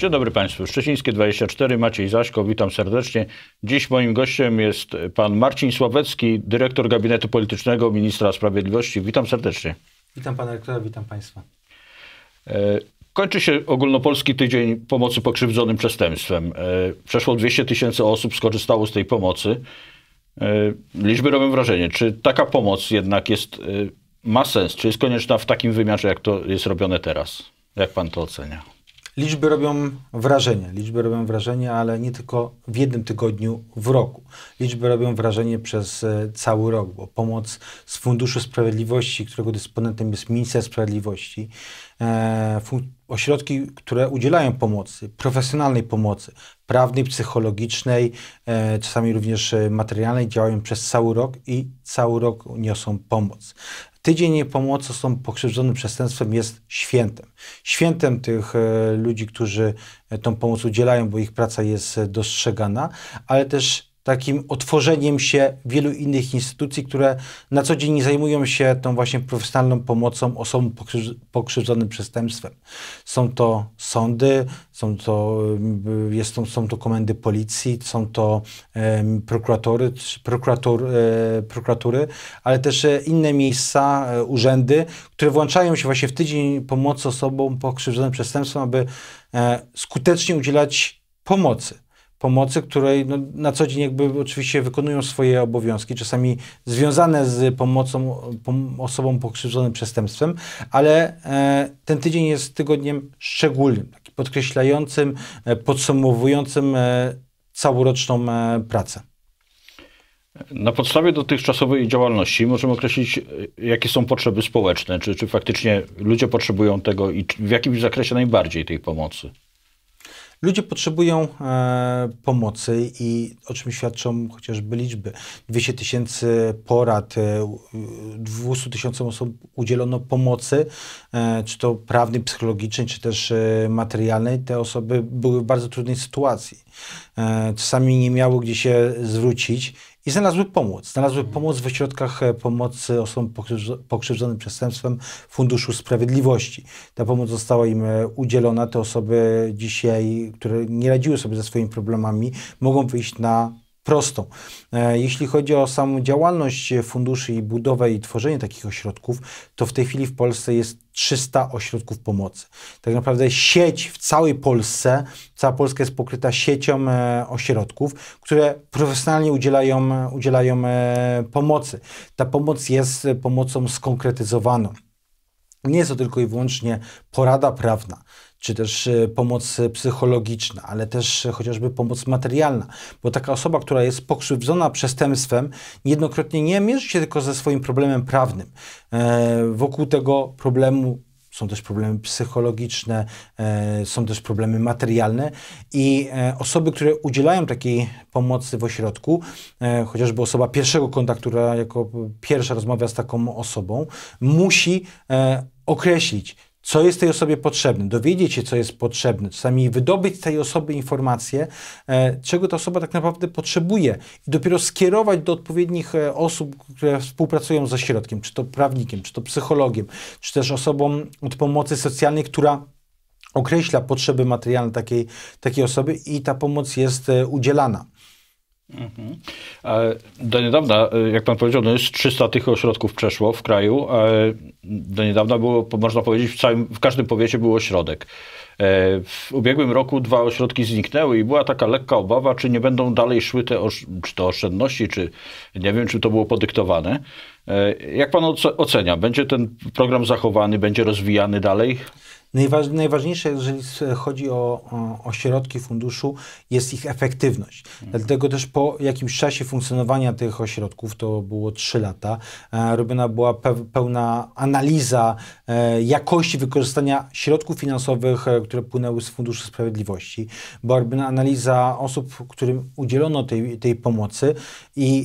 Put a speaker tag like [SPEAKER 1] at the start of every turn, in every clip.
[SPEAKER 1] Dzień dobry Państwu. Szczecińskie 24, Maciej Zaśko, witam serdecznie. Dziś moim gościem jest pan Marcin Sławecki, dyrektor Gabinetu Politycznego Ministra Sprawiedliwości. Witam serdecznie.
[SPEAKER 2] Witam pana rektora, witam państwa.
[SPEAKER 1] E, kończy się ogólnopolski tydzień pomocy pokrzywdzonym przestępstwem. E, przeszło 200 tysięcy osób skorzystało z tej pomocy. E, liczby robią wrażenie. Czy taka pomoc jednak jest, ma sens? Czy jest konieczna w takim wymiarze, jak to jest robione teraz? Jak pan to ocenia?
[SPEAKER 2] Liczby robią wrażenie, liczby robią wrażenie, ale nie tylko w jednym tygodniu w roku. Liczby robią wrażenie przez e, cały rok, bo pomoc z Funduszu Sprawiedliwości, którego dysponentem jest Minister Sprawiedliwości, e, ośrodki, które udzielają pomocy, profesjonalnej pomocy, prawnej, psychologicznej, e, czasami również materialnej, działają przez cały rok i cały rok niosą pomoc. Tydzień niepomocy są pokrzywdzonym przestępstwem jest świętem. Świętem tych e, ludzi, którzy e, tą pomoc udzielają, bo ich praca jest e, dostrzegana, ale też takim otworzeniem się wielu innych instytucji, które na co dzień zajmują się tą właśnie profesjonalną pomocą osobom pokrzywdzonym przestępstwem. Są to sądy, są to, y, jest to, są to komendy policji, są to e, prokuratory, prokurator, e, prokuratury, ale też e, inne miejsca, e, urzędy, które włączają się właśnie w tydzień pomocy osobom pokrzywdzonym przestępstwem, aby e, skutecznie udzielać pomocy pomocy, której no, na co dzień jakby oczywiście wykonują swoje obowiązki, czasami związane z pomocą pom osobom pokrzywdzonym przestępstwem, ale e, ten tydzień jest tygodniem szczególnym, taki podkreślającym, e, podsumowującym e, całoroczną e, pracę. Na
[SPEAKER 1] podstawie dotychczasowej działalności możemy określić, e, jakie są potrzeby społeczne, czy, czy faktycznie ludzie potrzebują tego i w jakim zakresie najbardziej tej pomocy.
[SPEAKER 2] Ludzie potrzebują e, pomocy i o czym świadczą chociażby liczby. 200 tysięcy porad, e, 200 tysiącom osób udzielono pomocy, e, czy to prawnej, psychologicznej, czy też e, materialnej. Te osoby były w bardzo trudnej sytuacji. E, czasami nie miały gdzie się zwrócić i znalazły pomoc. Znalazły pomoc w ośrodkach e, pomocy osobom pokrzywdzonym przestępstwem Funduszu Sprawiedliwości. Ta pomoc została im e, udzielona. Te osoby dzisiaj, które nie radziły sobie ze swoimi problemami, mogą wyjść na prostą. E, jeśli chodzi o samą działalność e, funduszy i budowę i tworzenie takich ośrodków, to w tej chwili w Polsce jest 300 ośrodków pomocy. Tak naprawdę sieć w całej Polsce, cała Polska jest pokryta siecią e, ośrodków, które profesjonalnie udzielają, udzielają pomocy. Ta pomoc jest pomocą skonkretyzowaną. Nie jest to tylko i wyłącznie porada prawna, czy też e, pomoc psychologiczna, ale też e, chociażby pomoc materialna, bo taka osoba, która jest pokrzywdzona przestępstwem, niejednokrotnie nie mierzy się tylko ze swoim problemem prawnym. E, wokół tego problemu są też problemy psychologiczne, e, są też problemy materialne i e, osoby, które udzielają takiej pomocy w ośrodku, e, chociażby osoba pierwszego kontaktu, która jako pierwsza rozmawia z taką osobą, musi określić, co jest tej osobie potrzebne, dowiedzieć się, co jest potrzebne, czasami wydobyć z tej osoby informacje, e, czego ta osoba tak naprawdę potrzebuje i dopiero skierować do odpowiednich e, osób, które współpracują ze środkiem, czy to prawnikiem, czy to psychologiem, czy też osobą od pomocy socjalnej, która określa potrzeby materialne takiej, takiej osoby i ta pomoc jest e, udzielana.
[SPEAKER 1] Mhm. E, do niedawna, e, jak pan powiedział, no jest 300 tych ośrodków przeszło w kraju. E, do niedawna było, można powiedzieć, w, całym, w każdym powiecie był ośrodek. W ubiegłym roku dwa ośrodki zniknęły i była taka lekka obawa, czy nie będą dalej szły te czy to oszczędności, czy nie wiem, czy to było podyktowane. Jak pan ocenia? Będzie ten program zachowany, będzie rozwijany dalej?
[SPEAKER 2] najważniejsze, jeżeli chodzi o, o, środki funduszu, jest ich efektywność. Mhm. Dlatego też po jakimś czasie funkcjonowania tych ośrodków, to było 3 lata, e, robiona była pełna analiza e, jakości wykorzystania środków finansowych, e, które płynęły z Funduszu Sprawiedliwości. Była robiona analiza osób, którym udzielono tej, tej pomocy i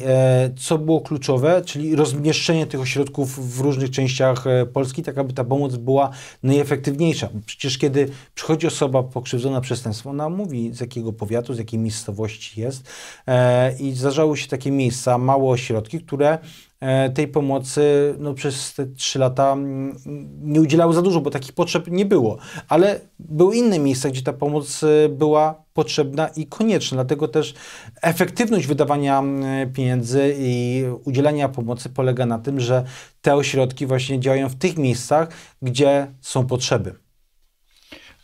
[SPEAKER 2] co było kluczowe, czyli rozmieszczenie tych ośrodków w różnych częściach Polski, tak aby ta pomoc była najefektywniejsza mniejsza. Przecież kiedy przychodzi osoba pokrzywdzona przestępstwem, ona mówi z jakiego powiatu, z jakiej miejscowości jest e, i zdarzały się takie miejsca, małe ośrodki, które e, tej pomocy no, przez te trzy lata mm, nie udzielały za dużo, bo takich potrzeb nie było. Ale były inne miejsca, gdzie ta pomoc e, była potrzebna i konieczna. Dlatego też efektywność wydawania mm, pieniędzy i udzielania pomocy polega na tym, że te ośrodki właśnie działają w tych miejscach, gdzie są potrzeby.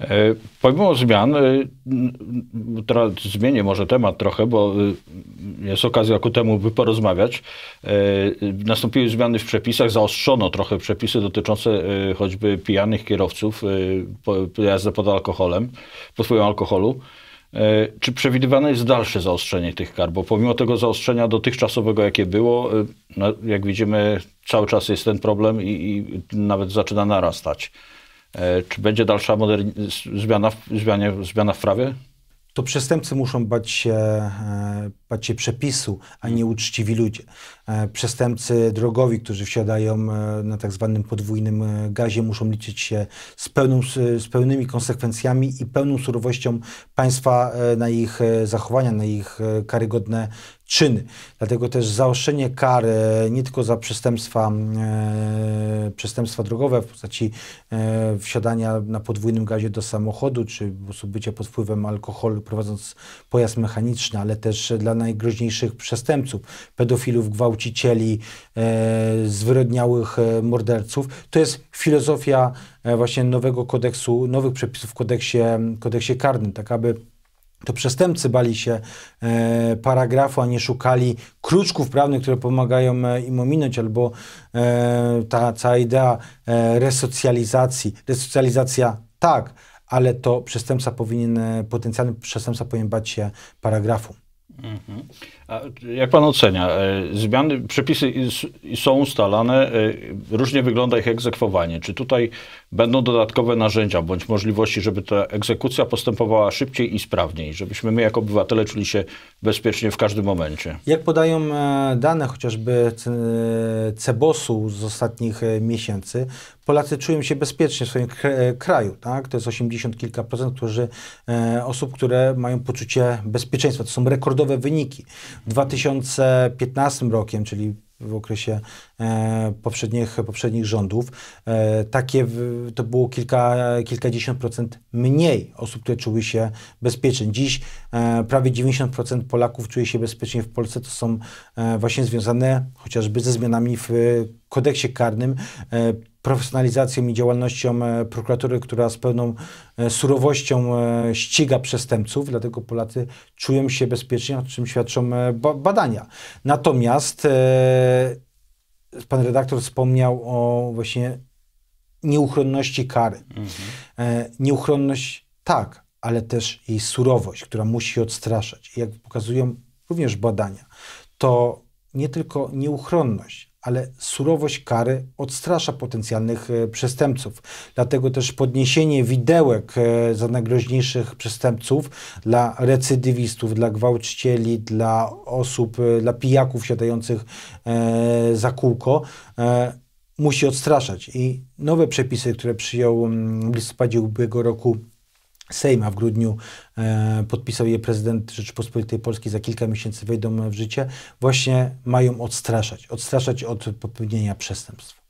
[SPEAKER 1] E, pomimo zmian, e, teraz zmienię może temat trochę, bo e, jest okazja ku temu, by porozmawiać. Nastąpiły zmiany w przepisach, zaostrzono trochę przepisy dotyczące choćby pijanych kierowców, jazdy pod alkoholem, pod wpływem alkoholu. Czy przewidywane jest dalsze zaostrzenie tych kar? Bo pomimo tego zaostrzenia dotychczasowego, jakie było, no, jak widzimy, cały czas jest ten problem i, i nawet zaczyna narastać. E, czy będzie dalsza zmiana w, zmiana w prawie?
[SPEAKER 2] To przestępcy muszą bać się, e, bać się przepisu, a nie uczciwi ludzie. E, przestępcy drogowi, którzy wsiadają na tak zwanym podwójnym gazie, muszą liczyć się z, pełną, z pełnymi konsekwencjami i pełną surowością państwa na ich zachowania, na ich karygodne czyny. Dlatego też zaostrzenie kar e, nie tylko za przestępstwa, e, przestępstwa drogowe w postaci e, wsiadania na podwójnym gazie do samochodu, czy bycia pod wpływem alkoholu prowadząc pojazd mechaniczny, ale też dla najgroźniejszych przestępców, pedofilów, gwałcicieli, e, zwyrodniałych e, morderców. To jest filozofia e, właśnie nowego kodeksu, nowych przepisów w kodeksie, kodeksie karnym, tak aby to przestępcy bali się e, paragrafu, a nie szukali kruczków prawnych, które pomagają e, im ominąć, albo e, ta cała idea e, resocjalizacji. Resocjalizacja tak, ale to przestępca powinien, e, potencjalny przestępca powinien bać się paragrafu. Mhm.
[SPEAKER 1] A jak pan ocenia, e, zmiany, przepisy są ustalane, e, różnie wygląda ich egzekwowanie. Czy tutaj będą dodatkowe narzędzia bądź możliwości, żeby ta egzekucja postępowała szybciej i sprawniej, żebyśmy my jako obywatele czuli się bezpiecznie w każdym momencie?
[SPEAKER 2] Jak podają e, dane chociażby Cebosu z ostatnich miesięcy, Polacy czują się bezpiecznie w swoim kraju. Tak? To jest 80 kilka procent którzy, osób, które mają poczucie bezpieczeństwa. To są rekordowe wyniki. 2015 rokiem, czyli w okresie e, poprzednich, poprzednich rządów. E, takie to było kilka, kilkadziesiąt procent mniej osób, które czuły się bezpieczne. Dziś e, prawie 90% Polaków czuje się bezpiecznie w Polsce. To są właśnie związane chociażby ze zmianami w kodeksie karnym profesjonalizacją i działalnością e, prokuratury, która z pełną e, surowością e, ściga przestępców, dlatego Polacy czują się bezpiecznie, o czym świadczą badania. Natomiast pan redaktor wspomniał o właśnie nieuchronności kary. Mhm. Nieuchronność tak, ale też jej surowość, która musi odstraszać. Jak pokazują również badania, to nie tylko nieuchronność, ale surowość kary odstrasza potencjalnych e, przestępców. Dlatego też podniesienie widełek e, za najgroźniejszych przestępców dla recydywistów, dla gwałcicieli, dla osób, e, dla pijaków siadających za kółko musi odstraszać. I nowe przepisy, które przyjął mm, w listopadzie ubiegłego roku Sejm, a w grudniu e, podpisał je prezydent Rzeczypospolitej Polskiej, za kilka miesięcy wejdą w życie, właśnie mają odstraszać, odstraszać od popełnienia przestępstw.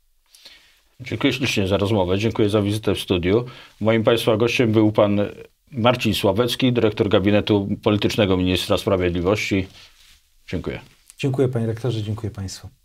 [SPEAKER 1] Dziękuję ślicznie za rozmowę, dziękuję za wizytę w studiu. Moim Państwa gościem był Pan Marcin Sławecki, dyrektor gabinetu politycznego ministra sprawiedliwości. Dziękuję.
[SPEAKER 2] Dziękuję panie rektorze, dziękuję państwu.